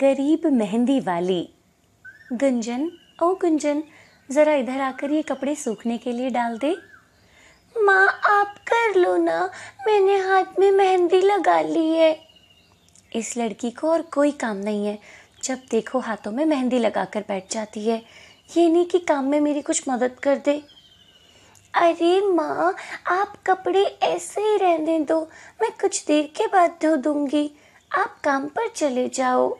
गरीब मेहंदी वाली गुंजन ओ गुंजन ज़रा इधर आकर ये कपड़े सूखने के लिए डाल दे माँ आप कर लो ना मैंने हाथ में मेहंदी लगा ली है इस लड़की को और कोई काम नहीं है जब देखो हाथों में मेहंदी लगा कर बैठ जाती है ये नहीं कि काम में मेरी कुछ मदद कर दे अरे माँ आप कपड़े ऐसे ही रहने दो मैं कुछ देर के बाद धो दूंगी आप काम पर चले जाओ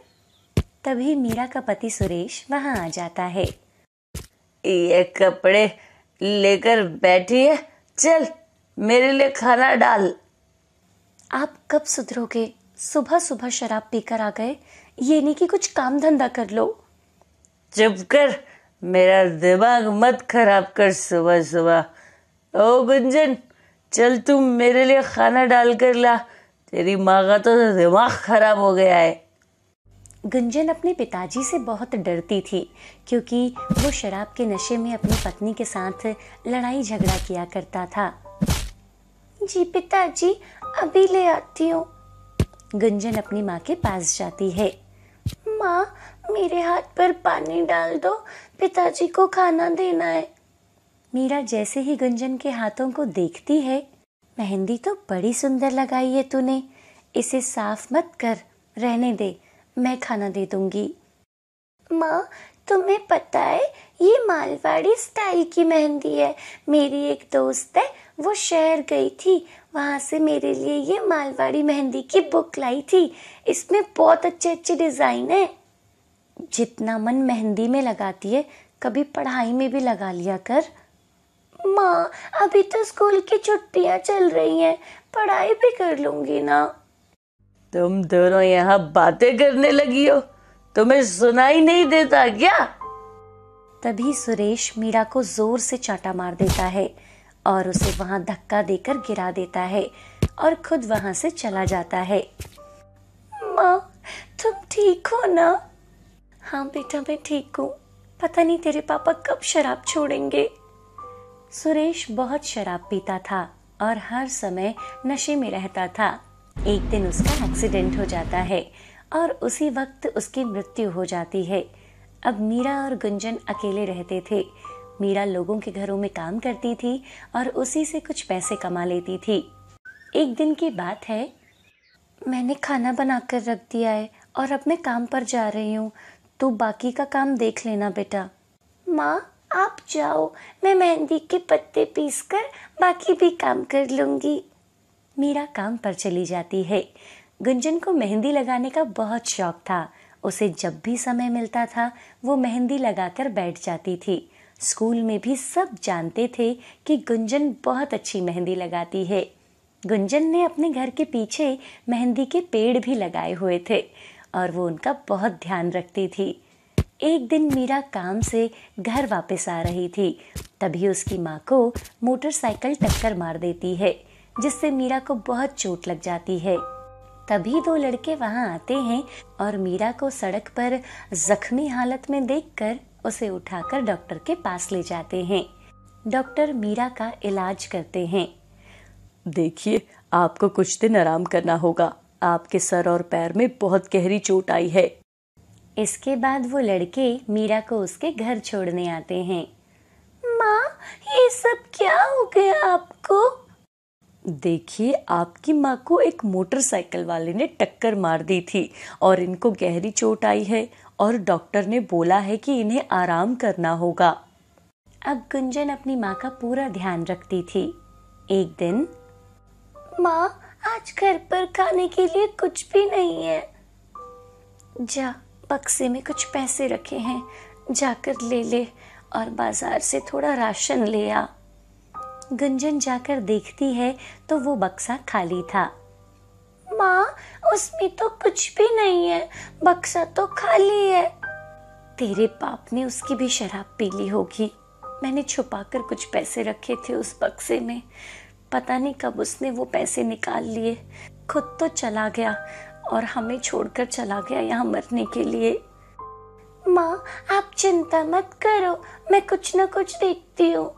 तभी मीरा का पति सुरेश वहां आ जाता है ये कपड़े लेकर बैठी है चल मेरे लिए खाना डाल आप कब सुधरोगे सुबह सुबह शराब पीकर आ गए ये नहीं कि कुछ काम धंधा कर लो चुप कर मेरा दिमाग मत खराब कर सुबह सुबह ओ गुंजन चल तुम मेरे लिए खाना डाल कर ला तेरी माँ का तो दिमाग खराब हो गया है गुंजन अपने पिताजी से बहुत डरती थी क्योंकि वो शराब के नशे में अपनी पत्नी के साथ लड़ाई झगड़ा किया करता था जी पिताजी अभी ले आती हूँ गुंजन अपनी माँ के पास जाती है माँ मेरे हाथ पर पानी डाल दो पिताजी को खाना देना है मीरा जैसे ही गुंजन के हाथों को देखती है मेहंदी तो बड़ी सुंदर लगाई है तूने इसे साफ मत कर रहने दे मैं खाना दे दूंगी माँ तुम्हें पता है ये मालवाड़ी स्टाइल की मेहंदी है मेरी एक दोस्त है वो शहर गई थी वहाँ से मेरे लिए ये मालवाड़ी मेहंदी की बुक लाई थी इसमें बहुत अच्छे अच्छे डिज़ाइन है जितना मन मेहंदी में लगाती है कभी पढ़ाई में भी लगा लिया कर माँ अभी तो स्कूल की छुट्टियाँ चल रही हैं पढ़ाई भी कर लूँगी ना तुम दोनों यहाँ बातें करने लगी हो तुम्हें सुनाई नहीं देता क्या तभी सुरेश मीरा को जोर से चाटा मार देता है और उसे वहां धक्का देकर गिरा देता है और खुद वहां से चला जाता है माँ तुम ठीक हो ना हाँ बेटा मैं ठीक हूँ पता नहीं तेरे पापा कब शराब छोड़ेंगे सुरेश बहुत शराब पीता था और हर समय नशे में रहता था एक दिन उसका एक्सीडेंट हो जाता है और उसी वक्त उसकी मृत्यु हो जाती है अब मीरा और गुंजन अकेले रहते थे मीरा लोगों के घरों में काम करती थी और उसी से कुछ पैसे कमा लेती थी एक दिन की बात है मैंने खाना बनाकर रख दिया है और अब मैं काम पर जा रही हूँ तू बाकी का काम देख लेना बेटा माँ आप जाओ मैं मेहंदी के पत्ते पीस कर बाकी भी काम कर लूंगी मीरा काम पर चली जाती है गुंजन को मेहंदी लगाने का बहुत शौक था उसे जब भी समय मिलता था वो मेहंदी लगाकर बैठ जाती थी स्कूल में भी सब जानते थे कि गुंजन बहुत अच्छी मेहंदी लगाती है गुंजन ने अपने घर के पीछे मेहंदी के पेड़ भी लगाए हुए थे और वो उनका बहुत ध्यान रखती थी एक दिन मीरा काम से घर वापस आ रही थी तभी उसकी माँ को मोटरसाइकिल टक्कर मार देती है जिससे मीरा को बहुत चोट लग जाती है तभी दो लड़के वहां आते हैं और मीरा को सड़क पर जख्मी हालत में देखकर उसे उठाकर डॉक्टर के पास ले जाते हैं डॉक्टर मीरा का इलाज करते हैं देखिए आपको कुछ दिन आराम करना होगा आपके सर और पैर में बहुत गहरी चोट आई है इसके बाद वो लड़के मीरा को उसके घर छोड़ने आते हैं माँ ये सब क्या हो गया आपको देखिए आपकी माँ को एक मोटरसाइकिल वाले ने टक्कर मार दी थी और इनको गहरी चोट आई है और डॉक्टर ने बोला है कि इन्हें आराम करना होगा अब गुंजन अपनी माँ का पूरा ध्यान रखती थी एक दिन माँ आज घर पर खाने के लिए कुछ भी नहीं है जा बक्से में कुछ पैसे रखे हैं जाकर ले ले और बाजार से थोड़ा राशन ले आ गुंजन जाकर देखती है तो वो बक्सा खाली था माँ उसमें तो कुछ भी नहीं है बक्सा तो खाली है तेरे पाप ने उसकी भी शराब पी ली होगी मैंने छुपाकर कुछ पैसे रखे थे उस बक्से में पता नहीं कब उसने वो पैसे निकाल लिए खुद तो चला गया और हमें छोड़कर चला गया यहाँ मरने के लिए माँ आप चिंता मत करो मैं कुछ ना कुछ देखती हूँ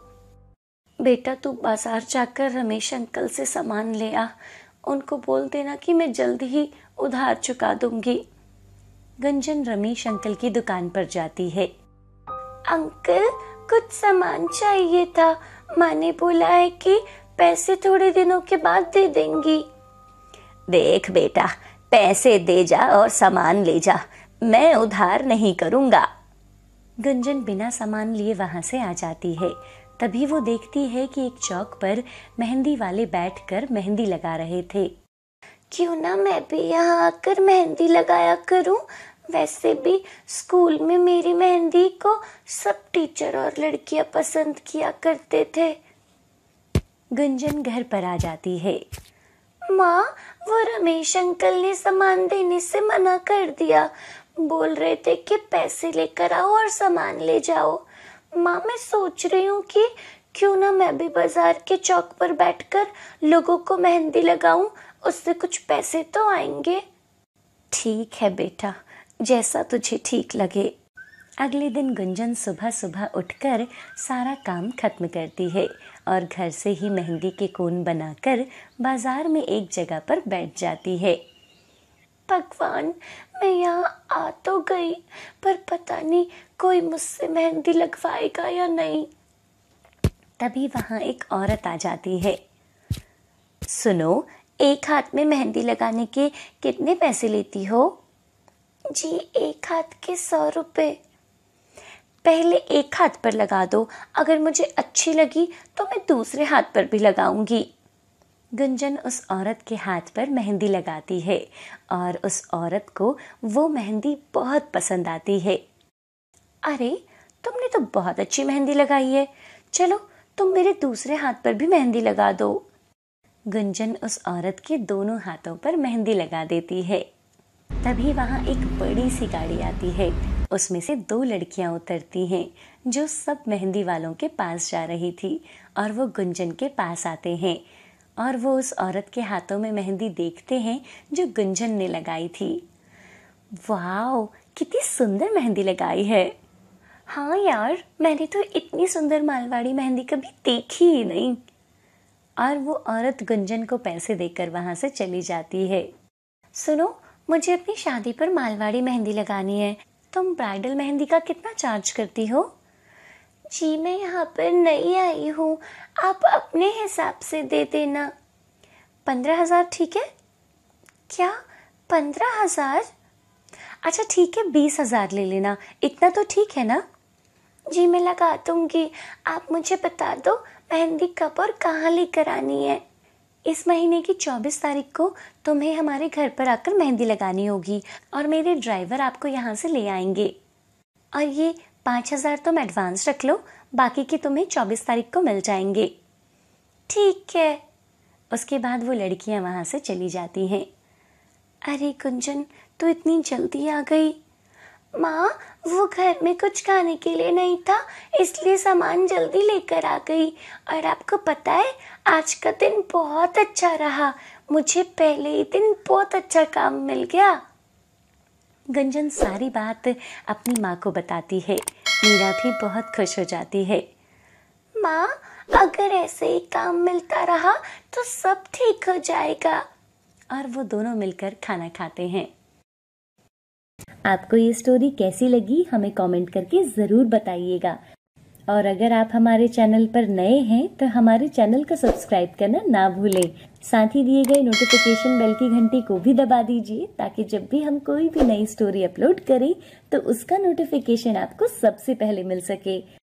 बेटा तू बाज़ार जाकर रमेश अंकल से सामान ले आ उनको बोल देना कि मैं जल्द ही उधार चुका दूंगी गंजन रमेश अंकल की दुकान पर जाती है अंकल कुछ सामान चाहिए था माँ ने बोला है कि पैसे थोड़े दिनों के बाद दे देंगी देख बेटा पैसे दे जा और सामान ले जा मैं उधार नहीं करूंगा गुंजन बिना सामान लिए वहां से आ जाती है तभी वो देखती है कि एक चौक पर मेहंदी वाले बैठकर मेहंदी लगा रहे थे क्यों ना मैं भी यहाँ आकर मेहंदी लगाया करूँ वैसे भी स्कूल में मेरी मेहंदी को सब टीचर और लड़कियां पसंद किया करते थे गुंजन घर पर आ जाती है माँ वो रमेश अंकल ने सामान देने से मना कर दिया बोल रहे थे कि पैसे लेकर आओ और सामान ले जाओ माँ मैं सोच रही हूँ कि क्यों ना मैं भी बाजार के चौक पर बैठकर लोगों को मेहंदी लगाऊं उससे कुछ पैसे तो आएंगे ठीक है बेटा जैसा तुझे ठीक लगे अगले दिन गुंजन सुबह सुबह उठकर सारा काम खत्म करती है और घर से ही मेहंदी के कोन बनाकर बाजार में एक जगह पर बैठ जाती है भगवान मैं यहाँ आ तो गई पर पता नहीं कोई मुझसे मेहंदी लगवाएगा या नहीं तभी वहाँ एक औरत आ जाती है सुनो एक हाथ में मेहंदी लगाने के कितने पैसे लेती हो जी एक हाथ के सौ रुपये पहले एक हाथ पर लगा दो अगर मुझे अच्छी लगी तो मैं दूसरे हाथ पर भी लगाऊंगी गुंजन उस औरत के हाथ पर मेहंदी लगाती है और उस औरत को वो मेहंदी बहुत पसंद आती है अरे तुमने तो बहुत अच्छी मेहंदी लगाई है चलो तुम मेरे दूसरे हाथ पर भी मेहंदी लगा दो गुंजन उस औरत के दोनों हाथों पर मेहंदी लगा देती है तभी वहाँ एक बड़ी सी गाड़ी आती है उसमें से दो लड़कियां उतरती हैं जो सब मेहंदी वालों के पास जा रही थी और वो गुंजन के पास आते हैं और वो उस औरत के हाथों में मेहंदी देखते हैं जो गुंजन ने लगाई थी वाह कितनी सुंदर मेहंदी लगाई है हाँ यार मैंने तो इतनी सुंदर मालवाड़ी मेहंदी कभी देखी ही नहीं और वो औरत गुंजन को पैसे देकर वहाँ से चली जाती है सुनो मुझे अपनी शादी पर मालवाड़ी मेहंदी लगानी है तुम ब्राइडल मेहंदी का कितना चार्ज करती हो जी मैं यहाँ पर नहीं आई हूँ आप अपने हिसाब से दे देना पंद्रह हज़ार ठीक है क्या पंद्रह हज़ार अच्छा ठीक है बीस हज़ार ले लेना इतना तो ठीक है ना जी मैं लगा दूँगी आप मुझे बता दो मेहंदी कब और कहाँ लेकर आनी है इस महीने की चौबीस तारीख को तुम्हें हमारे घर पर आकर मेहंदी लगानी होगी और मेरे ड्राइवर आपको यहाँ से ले आएंगे और ये पाँच हज़ार तुम तो एडवांस रख लो बाकी के तुम्हें चौबीस तारीख को मिल जाएंगे ठीक है उसके बाद वो लड़कियां वहाँ से चली जाती हैं अरे कुंजन तू इतनी जल्दी आ गई माँ वो घर में कुछ खाने के लिए नहीं था इसलिए सामान जल्दी लेकर आ गई और आपको पता है आज का दिन बहुत अच्छा रहा मुझे पहले ही दिन बहुत अच्छा काम मिल गया गंजन सारी बात अपनी माँ को बताती है मीरा भी बहुत खुश हो जाती है माँ अगर ऐसे ही काम मिलता रहा तो सब ठीक हो जाएगा और वो दोनों मिलकर खाना खाते हैं आपको ये स्टोरी कैसी लगी हमें कमेंट करके ज़रूर बताइएगा और अगर आप हमारे चैनल पर नए हैं तो हमारे चैनल को सब्सक्राइब करना ना भूलें साथ ही दिए गए नोटिफिकेशन बेल की घंटी को भी दबा दीजिए ताकि जब भी हम कोई भी नई स्टोरी अपलोड करें तो उसका नोटिफिकेशन आपको सबसे पहले मिल सके